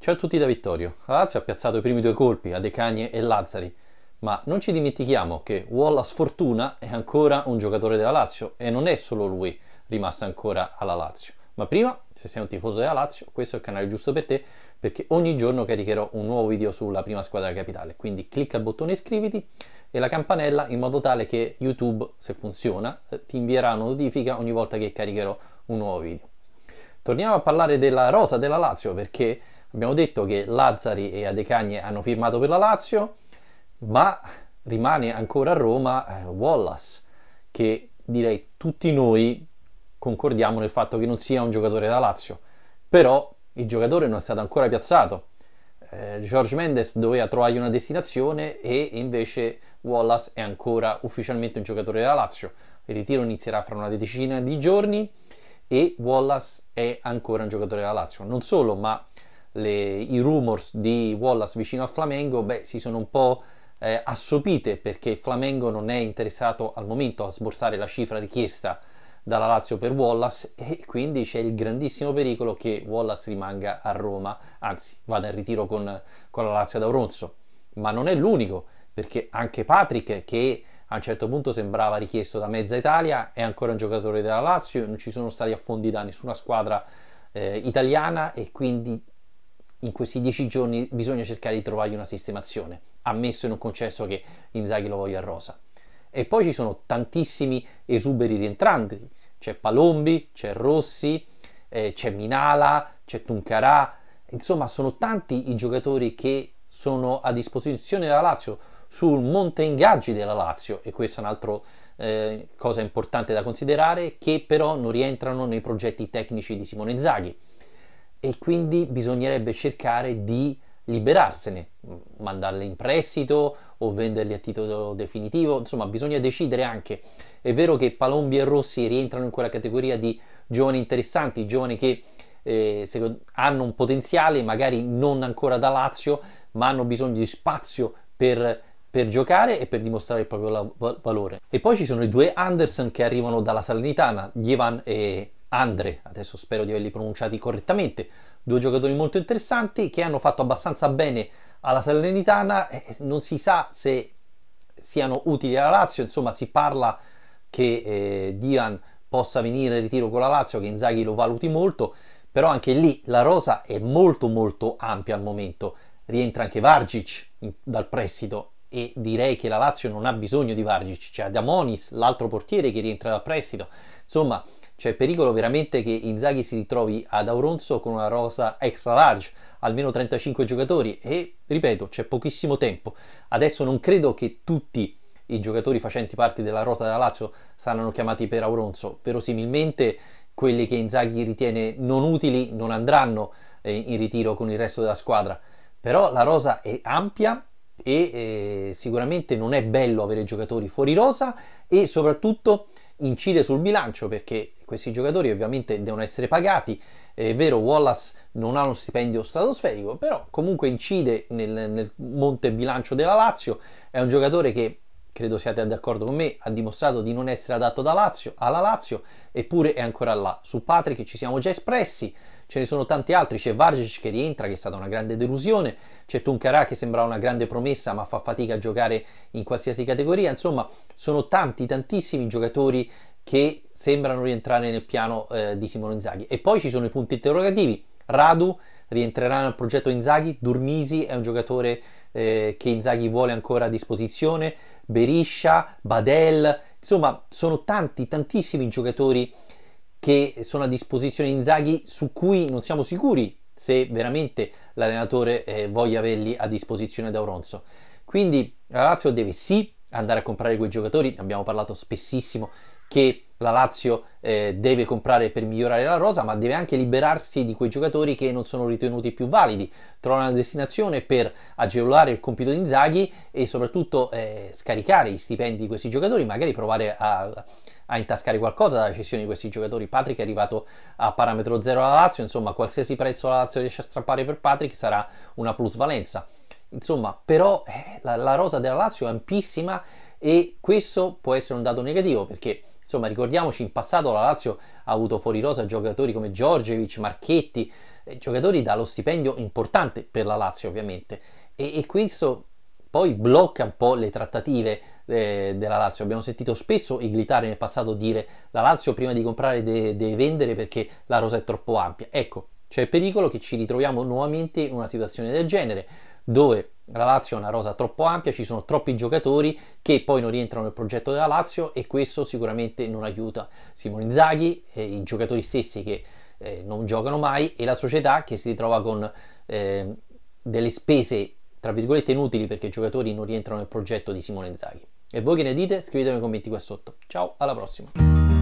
Ciao a tutti da Vittorio. La Lazio ha piazzato i primi due colpi a De Cagne e Lazzari, ma non ci dimentichiamo che Wallace Fortuna è ancora un giocatore della Lazio e non è solo lui rimasto ancora alla Lazio. Ma prima, se sei un tifoso della Lazio, questo è il canale giusto per te perché ogni giorno caricherò un nuovo video sulla prima squadra capitale. Quindi clicca al bottone iscriviti e la campanella in modo tale che YouTube, se funziona, ti invierà una notifica ogni volta che caricherò un nuovo video. Torniamo a parlare della rosa della Lazio perché Abbiamo detto che Lazzari e Adecagne hanno firmato per la Lazio, ma rimane ancora a Roma eh, Wallace, che direi tutti noi concordiamo nel fatto che non sia un giocatore da Lazio, però il giocatore non è stato ancora piazzato. Eh, George Mendes doveva trovargli una destinazione e invece Wallace è ancora ufficialmente un giocatore da Lazio. Il ritiro inizierà fra una decina di giorni e Wallace è ancora un giocatore da Lazio. Non solo, ma le, i rumors di Wallace vicino a Flamengo beh, si sono un po' eh, assopite perché Flamengo non è interessato al momento a sborsare la cifra richiesta dalla Lazio per Wallace e quindi c'è il grandissimo pericolo che Wallace rimanga a Roma, anzi vada in ritiro con, con la Lazio da Auronzo. Ma non è l'unico, perché anche Patrick, che a un certo punto sembrava richiesto da mezza Italia, è ancora un giocatore della Lazio, non ci sono stati affondi da nessuna squadra eh, italiana e quindi in questi dieci giorni bisogna cercare di trovargli una sistemazione, ammesso e non concesso che Inzaghi lo voglia a rosa. E poi ci sono tantissimi esuberi rientranti, c'è Palombi, c'è Rossi, eh, c'è Minala, c'è Tuncarà, insomma sono tanti i giocatori che sono a disposizione della Lazio, sul monte ingaggi della Lazio, e questa è un'altra eh, cosa importante da considerare, che però non rientrano nei progetti tecnici di Simone Inzaghi e quindi bisognerebbe cercare di liberarsene, mandarle in prestito o venderle a titolo definitivo, insomma bisogna decidere anche. È vero che Palombi e Rossi rientrano in quella categoria di giovani interessanti, giovani che eh, secondo, hanno un potenziale, magari non ancora da Lazio, ma hanno bisogno di spazio per, per giocare e per dimostrare il proprio valore. E poi ci sono i due Anderson che arrivano dalla Salernitana, Gievan e Andre, adesso spero di averli pronunciati correttamente, due giocatori molto interessanti che hanno fatto abbastanza bene alla Salernitana, non si sa se siano utili alla Lazio, insomma si parla che eh, Dian possa venire in ritiro con la Lazio, che Inzaghi lo valuti molto, però anche lì la rosa è molto molto ampia al momento, rientra anche Vargic dal prestito e direi che la Lazio non ha bisogno di Vargic, c'è Adamonis, l'altro portiere che rientra dal prestito, insomma c'è il pericolo veramente che Inzaghi si ritrovi ad Auronzo con una rosa extra large, almeno 35 giocatori e, ripeto, c'è pochissimo tempo. Adesso non credo che tutti i giocatori facenti parte della rosa della Lazio saranno chiamati per Auronzo, verosimilmente quelli che Inzaghi ritiene non utili non andranno eh, in ritiro con il resto della squadra. Però la rosa è ampia e eh, sicuramente non è bello avere giocatori fuori rosa e soprattutto incide sul bilancio perché questi giocatori ovviamente devono essere pagati, è vero Wallace non ha uno stipendio stratosferico, però comunque incide nel, nel monte bilancio della Lazio, è un giocatore che credo siate d'accordo con me, ha dimostrato di non essere adatto Lazio, alla Lazio, eppure è ancora là. Su Patrick ci siamo già espressi, ce ne sono tanti altri, c'è Vargic che rientra, che è stata una grande delusione, c'è Tuncarà che sembrava una grande promessa ma fa fatica a giocare in qualsiasi categoria, insomma sono tanti, tantissimi giocatori che sembrano rientrare nel piano eh, di Simone Inzaghi. E poi ci sono i punti interrogativi. Radu rientrerà nel progetto Inzaghi, Durmisi è un giocatore eh, che Inzaghi vuole ancora a disposizione, Beriscia, Badel, insomma sono tanti, tantissimi giocatori che sono a disposizione Inzaghi su cui non siamo sicuri se veramente l'allenatore eh, voglia averli a disposizione da Oronzo. Quindi la Lazio deve sì andare a comprare quei giocatori, ne abbiamo parlato spessissimo che la Lazio eh, deve comprare per migliorare la rosa, ma deve anche liberarsi di quei giocatori che non sono ritenuti più validi, Trova una destinazione per agevolare il compito di Inzaghi e soprattutto eh, scaricare gli stipendi di questi giocatori, magari provare a, a intascare qualcosa dalla cessione di questi giocatori. Patrick è arrivato a parametro zero alla Lazio, insomma qualsiasi prezzo la Lazio riesce a strappare per Patrick sarà una plusvalenza. Insomma, però eh, la, la rosa della Lazio è ampissima e questo può essere un dato negativo perché Insomma, ricordiamoci, in passato la Lazio ha avuto fuori rosa giocatori come Giorgevic, Marchetti, eh, giocatori dallo stipendio importante per la Lazio ovviamente. E, e questo poi blocca un po' le trattative eh, della Lazio. Abbiamo sentito spesso Iglitare nel passato dire la Lazio prima di comprare deve, deve vendere perché la rosa è troppo ampia. Ecco, c'è il pericolo che ci ritroviamo nuovamente in una situazione del genere dove la Lazio è una rosa troppo ampia, ci sono troppi giocatori che poi non rientrano nel progetto della Lazio e questo sicuramente non aiuta Simone Inzaghi, eh, i giocatori stessi che eh, non giocano mai e la società che si ritrova con eh, delle spese tra virgolette inutili perché i giocatori non rientrano nel progetto di Simone Inzaghi. E voi che ne dite? Scrivetemi nei commenti qua sotto. Ciao, alla prossima!